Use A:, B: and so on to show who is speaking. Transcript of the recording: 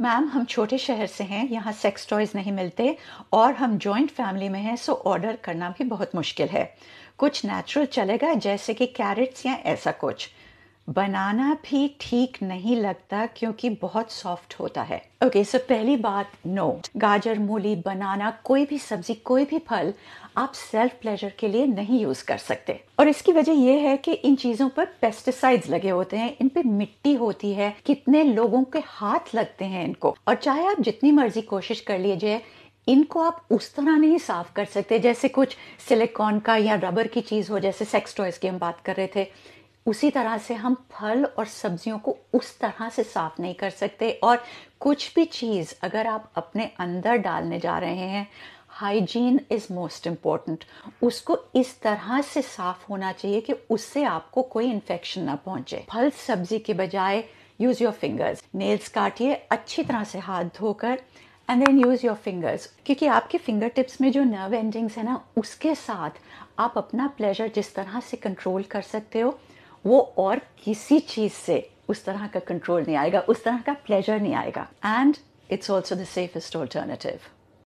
A: ma'am हम छोटे शहर से हैं यहाँ सेक्स टॉयज़ नहीं मिलते और हम जॉइंट फैमिली में हैं सो ऑर्डर करना भी बहुत मुश्किल है कुछ नेचुरल चलेगा जैसे कि कैरेट्स या ऐसा कुछ बनाना भी ठीक नहीं लगता क्योंकि बहुत सॉफ्ट होता है ओके okay, सो so पहली बात नो गाजर मूली बनाना कोई भी सब्जी कोई भी फल आप सेल्फ प्लेजर के लिए नहीं यूज कर सकते और इसकी वजह यह है कि इन चीजों पर पेस्टिसाइड्स लगे होते हैं इन पे मिट्टी होती है कितने लोगों के हाथ लगते हैं इनको और चाहे आप जितनी मर्जी कोशिश कर लीजिए इनको आप उस तरह नहीं साफ कर सकते जैसे कुछ सिलिकॉन का या रबर की चीज हो जैसे सेक्स टॉयज की हम बात कर रहे थे उसी तरह से हम फल और सब्जियों को उस तरह से साफ नहीं कर सकते और कुछ भी चीज़ अगर आप अपने अंदर डालने जा रहे हैं हाइजीन इज़ मोस्ट इम्पॉर्टेंट उसको इस तरह से साफ होना चाहिए कि उससे आपको कोई इन्फेक्शन ना पहुंचे फल सब्जी के बजाय यूज़ योर फिंगर्स नेल्स काटिए अच्छी तरह से हाथ धोकर and then use your fingers क्योंकि आपके फिंगर टिप्स में जो नर्व एंडिंग्स है ना उसके साथ आप अपना प्लेजर जिस तरह से कंट्रोल कर सकते हो वो और किसी चीज़ से उस तरह का कंट्रोल नहीं आएगा उस तरह का प्लेजर नहीं आएगा and it's also the safest alternative